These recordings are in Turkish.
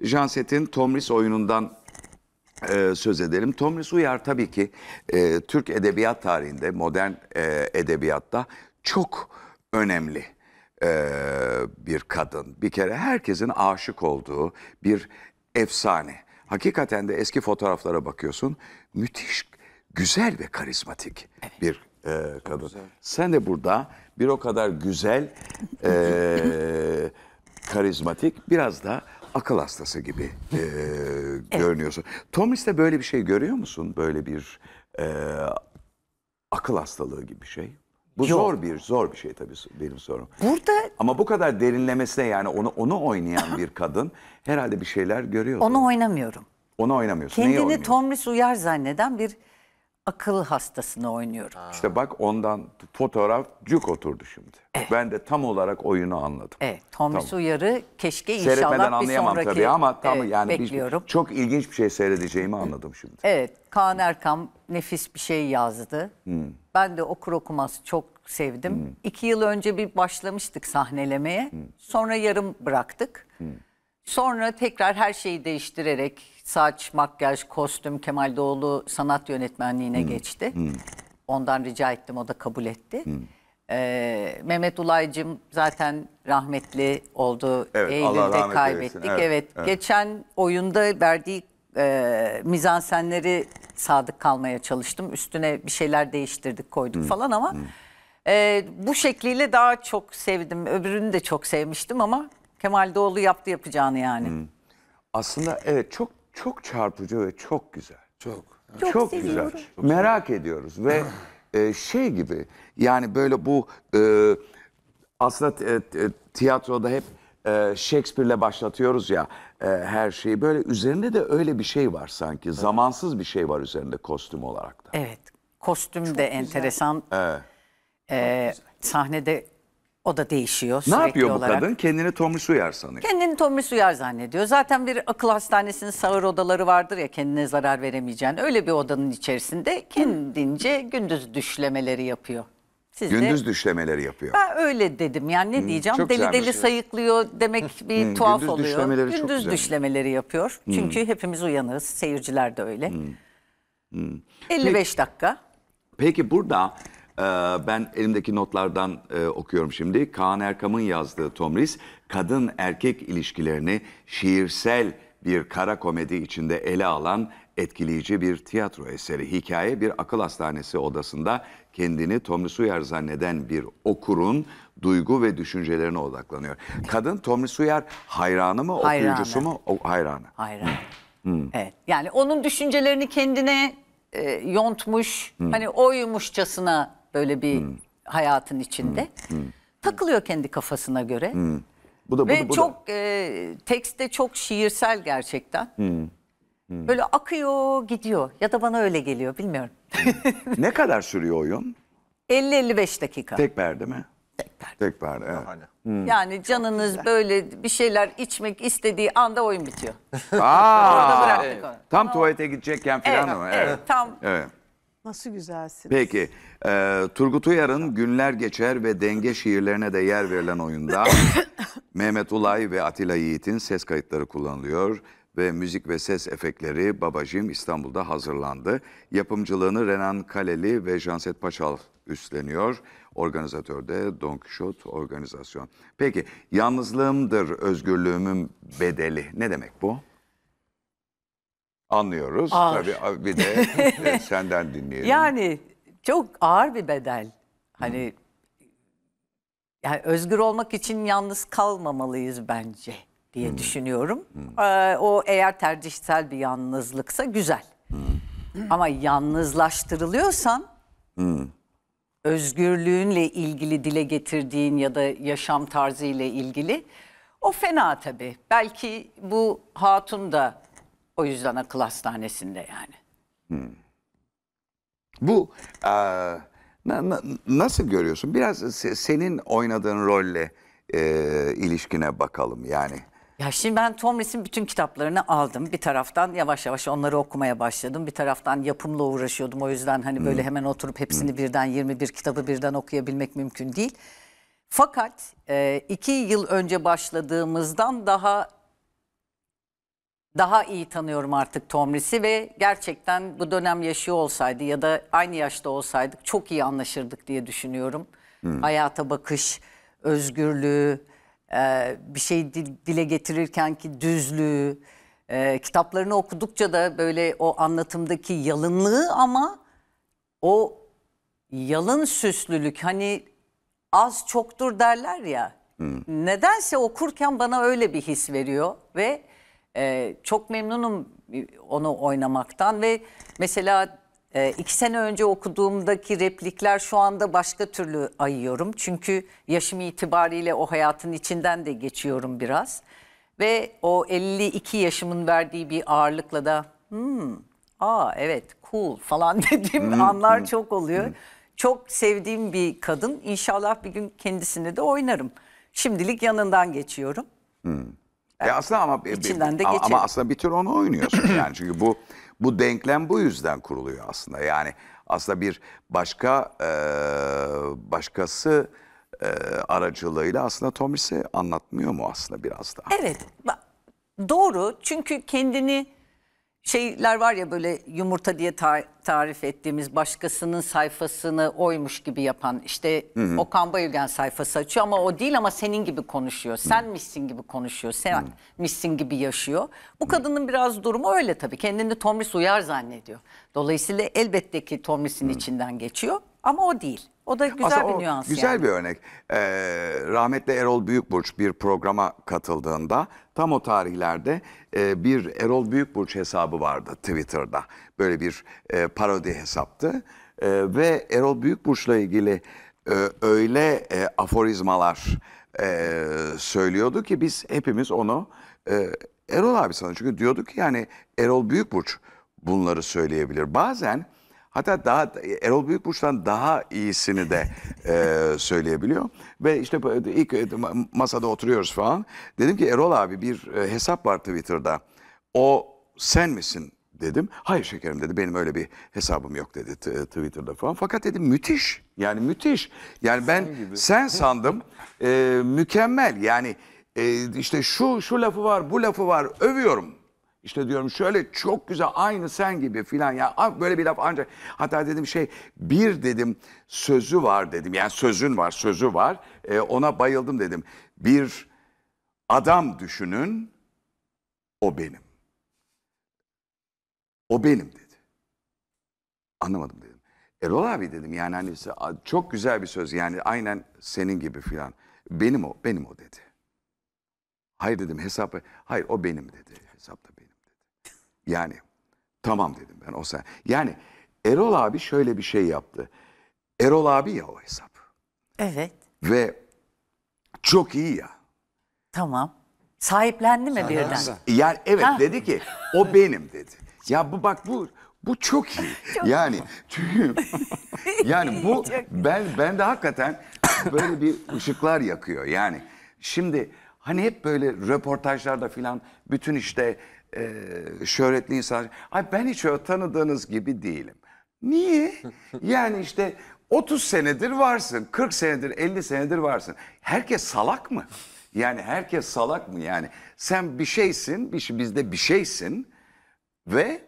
Janset'in Tomris oyunundan e, söz edelim. Tomris Uyar tabii ki e, Türk edebiyat tarihinde, modern e, edebiyatta çok önemli e, bir kadın. Bir kere herkesin aşık olduğu bir efsane. Hakikaten de eski fotoğraflara bakıyorsun, müthiş, güzel ve karizmatik bir e, kadın. Sen de burada bir o kadar güzel, e, karizmatik, biraz da akıl hastası gibi e, evet. görünüyorsun. Tomris'te böyle bir şey görüyor musun? Böyle bir e, akıl hastalığı gibi bir şey. Bu Yok. zor bir zor bir şey tabii benim sorum. Burada ama bu kadar derinlemesine yani onu onu oynayan bir kadın herhalde bir şeyler görüyor. Onu oynamıyorum. Onu oynamıyorsun. Kendini Tomris uyar zanneden bir akıl hastasını oynuyorum. İşte bak ondan fotoğraf cuk oturdu şimdi. Evet. Ben de tam olarak oyunu anladım. Evet, Thomas tamam. Uyar'ı keşke inşallah Seyretmeden bir anlayamam tabii ama tam evet, yani bekliyorum. Bir, çok ilginç bir şey seyredeceğimi anladım şimdi. Evet, Kaan Erkam nefis bir şey yazdı. Hmm. Ben de okur okumaz çok sevdim. Hmm. İki yıl önce bir başlamıştık sahnelemeye. Hmm. Sonra yarım bıraktık. Hmm. Sonra tekrar her şeyi değiştirerek saç, makyaj, kostüm Kemal Doğulu sanat yönetmenliğine hmm. geçti. Hmm. Ondan rica ettim o da kabul etti. Hmm. Ee, Mehmet Ulay'cım zaten rahmetli oldu. Evet, Eylül'de kaybettik. Evet, evet, evet. Geçen oyunda verdiği e, mizansenleri sadık kalmaya çalıştım. Üstüne bir şeyler değiştirdik koyduk hmm. falan ama hmm. E, bu şekliyle daha çok sevdim. Öbürünü de çok sevmiştim ama Kemal Doğulu yaptı yapacağını yani. Hmm. Aslında evet çok çok çarpıcı ve çok güzel. Çok. Çok, çok güzel. Çok Merak ediyoruz ve e, şey gibi yani böyle bu e, aslında e, e, tiyatroda hep e, Shakespeare'le başlatıyoruz ya e, her şeyi. Böyle üzerinde de öyle bir şey var sanki. Evet. Zamansız bir şey var üzerinde kostüm olarak da. Evet. Kostüm çok de güzel. enteresan. Evet. Ee, sahnede o da değişiyor sürekli Ne yapıyor bu olarak. kadın? Kendini Tomris Uyar sanıyor. Kendini Tomris Uyar zannediyor. Zaten bir akıl hastanesinin sağır odaları vardır ya kendine zarar veremeyeceğin. Öyle bir odanın içerisinde kendince gündüz düşlemeleri yapıyor. Siz Gündüz de, düşlemeleri yapıyor. Ben öyle dedim yani ne hmm, diyeceğim çok deli güzelmiş. deli sayıklıyor demek bir Hmm, tuhaf gündüz oluyor. düşlemeleri çok gündüz düşlemeleri yapıyor. Hmm. Çünkü hepimiz uyanığız seyirciler de öyle. 55 hmm. dakika. Peki burada ee, ben elimdeki notlardan e, okuyorum şimdi. Kaan Erkam'ın yazdığı Tomris, kadın erkek ilişkilerini şiirsel bir kara komedi içinde ele alan etkileyici bir tiyatro eseri. Hikaye bir akıl hastanesi odasında kendini Tomris Uyar zanneden bir okurun duygu ve düşüncelerine odaklanıyor. Kadın Tomris Uyar hayranı mı, hayranı. okuyucusu mu? O, hayranı. Hayranı. Hmm. Evet. Yani onun düşüncelerini kendine e, yontmuş, hmm. hani oymuşçasına böyle bir hmm. hayatın içinde. Hmm. Hmm. Takılıyor kendi kafasına göre. Hmm. Bu da, bu Ve da, bu çok da. E, tekste çok şiirsel gerçekten. Hmm. Hmm. Böyle akıyor gidiyor ya da bana öyle geliyor bilmiyorum. Hmm. ne kadar sürüyor oyun? 50-55 dakika. Tek perde mi? Tek perde. Tek perde evet. Hani. Hmm. Yani canınız böyle bir şeyler içmek istediği anda oyun bitiyor. Aa, Orada bıraktık onu. Tam tuvalete gidecekken falan evet, mı? Evet. evet. Tam evet. Nasıl güzelsin. Peki e, Turgut Uyar'ın Günler Geçer ve Denge şiirlerine de yer verilen oyunda Mehmet Ulay ve Atilla Yiğit'in ses kayıtları kullanılıyor ve müzik ve ses efektleri Babacığım İstanbul'da hazırlandı. Yapımcılığını Renan Kaleli ve Janset Paçal üstleniyor. Organizatör de Don Quixote Organizasyon. Peki yalnızlığımdır özgürlüğümün bedeli ne demek bu? Anlıyoruz. Ağır. Tabii bir de senden dinleyelim. Yani çok ağır bir bedel. Hani Hı. yani özgür olmak için yalnız kalmamalıyız bence diye hmm. düşünüyorum. Hmm. Ee, o eğer tercihsel bir yalnızlıksa güzel. Hmm. Ama yalnızlaştırılıyorsan hmm. özgürlüğünle ilgili dile getirdiğin ya da yaşam tarzı ile ilgili o fena tabii. Belki bu hatun da o yüzden akıl hastanesinde yani. Hmm. Bu e, na, na, nasıl görüyorsun? Biraz se, senin oynadığın rolle e, ilişkine bakalım yani. Ya şimdi ben Tom Reese'in bütün kitaplarını aldım. Bir taraftan yavaş yavaş onları okumaya başladım. Bir taraftan yapımla uğraşıyordum. O yüzden hani hmm. böyle hemen oturup hepsini hmm. birden 21 kitabı birden okuyabilmek mümkün değil. Fakat e, iki yıl önce başladığımızdan daha daha iyi tanıyorum artık Tomris'i ve gerçekten bu dönem yaşıyor olsaydı ya da aynı yaşta olsaydık çok iyi anlaşırdık diye düşünüyorum. Hmm. Hayata bakış, özgürlüğü, e, bir şey dile getirirken ki düzlüğü, e, kitaplarını okudukça da böyle o anlatımdaki yalınlığı ama o yalın süslülük hani az çoktur derler ya. Hmm. Nedense okurken bana öyle bir his veriyor ve ee, çok memnunum e, onu oynamaktan ve mesela e, iki sene önce okuduğumdaki replikler şu anda başka türlü ayıyorum. Çünkü yaşım itibariyle o hayatın içinden de geçiyorum biraz. Ve o 52 yaşımın verdiği bir ağırlıkla da hmm, aa evet cool falan dediğim hmm, anlar hmm, çok oluyor. Hmm. Çok sevdiğim bir kadın. İnşallah bir gün kendisini de oynarım. Şimdilik yanından geçiyorum. Hmm. Yani e, aslında ama e, içinden de geçelim. ama aslında bir tür onu oynuyorsun yani çünkü bu bu denklem bu yüzden kuruluyor aslında. Yani aslında bir başka e, başkası e, aracılığıyla aslında Tomris'i anlatmıyor mu aslında biraz daha? Evet. Doğru. Çünkü kendini şeyler var ya böyle yumurta diye tar tarif ettiğimiz başkasının sayfasını oymuş gibi yapan işte hı hı. Okan Bayülgen sayfası açıyor ama o değil ama senin gibi konuşuyor. Sen misin gibi konuşuyor. Sen hı. misin gibi yaşıyor. Bu kadının biraz durumu öyle tabii. Kendini Tomris uyar zannediyor. Dolayısıyla elbette ki Tomris'in içinden geçiyor. Ama o değil. O da güzel Aslında bir nüans. Güzel yani. bir örnek. Ee, rahmetli Erol Büyükburç bir programa katıldığında tam o tarihlerde e, bir Erol Büyükburç hesabı vardı Twitter'da. Böyle bir e, parodi hesaptı. E, ve Erol Büyükburç'la ilgili e, öyle e, aforizmalar e, söylüyordu ki biz hepimiz onu e, Erol abi sana çünkü diyorduk ki yani Erol Büyükburç bunları söyleyebilir. Bazen Hatta daha Erol Büyükburç'tan daha iyisini de e, söyleyebiliyor. Ve işte ilk e, masada oturuyoruz falan. Dedim ki Erol abi bir e, hesap var Twitter'da. O sen misin dedim. Hayır şekerim dedi benim öyle bir hesabım yok dedi e, Twitter'da falan. Fakat dedim müthiş yani müthiş. Yani ben sen, sen sandım e, mükemmel yani e, işte şu şu lafı var bu lafı var övüyorum işte diyorum şöyle çok güzel aynı sen gibi filan ya yani böyle bir laf ancak hatta dedim şey bir dedim sözü var dedim yani sözün var sözü var e, ona bayıldım dedim. Bir adam düşünün o benim. O benim dedi. Anlamadım dedim. Erol abi dedim yani hani çok güzel bir söz yani aynen senin gibi filan. Benim o, benim o dedi. Hayır dedim hesap, hayır o benim dedi hesapta benim. Yani tamam dedim ben o sen. Yani Erol abi şöyle bir şey yaptı. Erol abi ya o hesap. Evet. Ve çok iyi ya. Tamam. Sahiplendi mi birden? Yani evet Ha. dedi ki o benim dedi. Ya bu bak bu bu çok iyi. Çok yani çünkü yani bu ben ben de hakikaten böyle bir ışıklar yakıyor yani. Şimdi hani hep böyle röportajlarda filan bütün işte e, şöhretli insan. Ay ben hiç öyle tanıdığınız gibi değilim. Niye? Yani işte 30 senedir varsın, 40 senedir, 50 senedir varsın. Herkes salak mı? Yani herkes salak mı yani? Sen bir şeysin, bir şey, bizde bir şeysin ve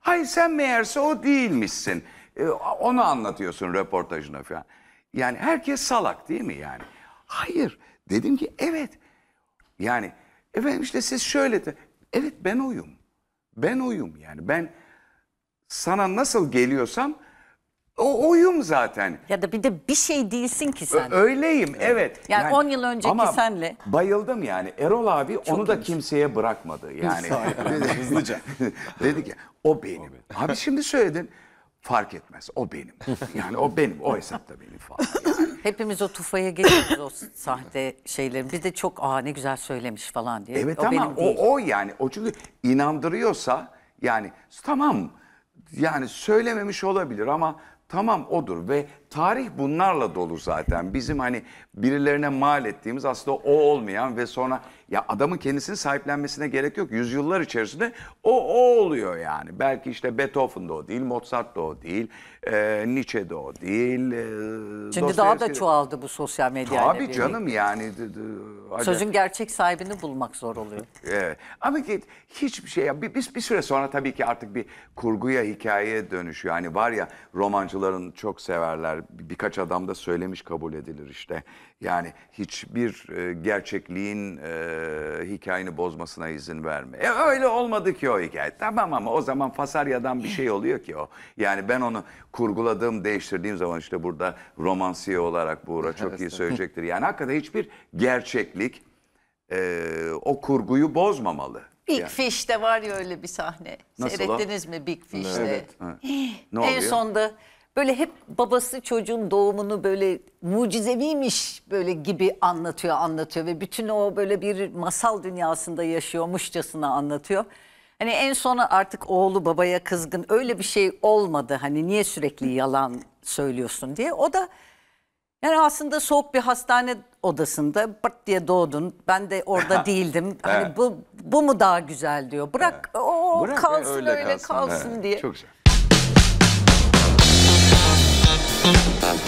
hayır sen meğerse o değilmişsin. Ee, onu anlatıyorsun röportajına falan. Yani herkes salak değil mi yani? Hayır. Dedim ki evet. Yani efendim işte siz şöyle de Evet ben oyum. Ben oyum yani. Ben sana nasıl geliyorsam o oyum zaten. Ya da bir de bir şey değilsin ki sen. Ö öyleyim evet. Yani 10 yani, yıl önceki ama senle. Bayıldım yani. Erol abi Çok onu da iyiymiş. kimseye bırakmadı yani. Hızlıca. Dedi ki o benim. Abi şimdi söyledin fark etmez. O benim. Yani o benim. O hesapta benim falan. Yani. Hepimiz o tufaya geçiyoruz o sahte şeylerin. Bir de çok aa ne güzel söylemiş falan diye. Evet o ama benim o, o yani. O çünkü inandırıyorsa yani tamam yani söylememiş olabilir ama tamam odur ve tarih bunlarla dolu zaten. Bizim hani birilerine mal ettiğimiz aslında o olmayan ve sonra ya adamın kendisini sahiplenmesine gerek yok. Yüzyıllar içerisinde o o oluyor yani. Belki işte Beethoven da o değil, Mozart da o değil, e, Nietzsche de o değil. E, Şimdi daha da çoğaldı bu sosyal medya. Tabii canım birlikte. yani. Sözün gerçek sahibini bulmak zor oluyor. Evet. Ama ki hiçbir şey biz bir süre sonra tabii ki artık bir kurguya hikayeye dönüşüyor. Yani var ya romancıların çok severler. Bir Birkaç adam da söylemiş kabul edilir işte. Yani hiçbir e, gerçekliğin e, hikayeni bozmasına izin verme. E, öyle olmadı ki o hikaye. Tamam ama o zaman Fasarya'dan bir şey oluyor ki o. Yani ben onu kurguladığım, değiştirdiğim zaman işte burada romansiye olarak Buğra çok iyi söyleyecektir. Yani hakikaten hiçbir gerçeklik e, o kurguyu bozmamalı. Big yani. Fish'te var ya öyle bir sahne. Nasıl Seyrettiniz o? mi Big Fish'te? Evet. evet. ne oluyor? En sonda böyle hep babası çocuğun doğumunu böyle mucizeviymiş böyle gibi anlatıyor anlatıyor ve bütün o böyle bir masal dünyasında yaşıyormuşçasına anlatıyor. Hani en sona artık oğlu babaya kızgın öyle bir şey olmadı hani niye sürekli yalan söylüyorsun diye. O da yani aslında soğuk bir hastane odasında bırt diye doğdun. Ben de orada değildim. Hani evet. bu bu mu daha güzel diyor. Bırak evet. o Bırak kalsın öyle, öyle kalsın, kalsın evet. diye. Çok güzel. Thank you.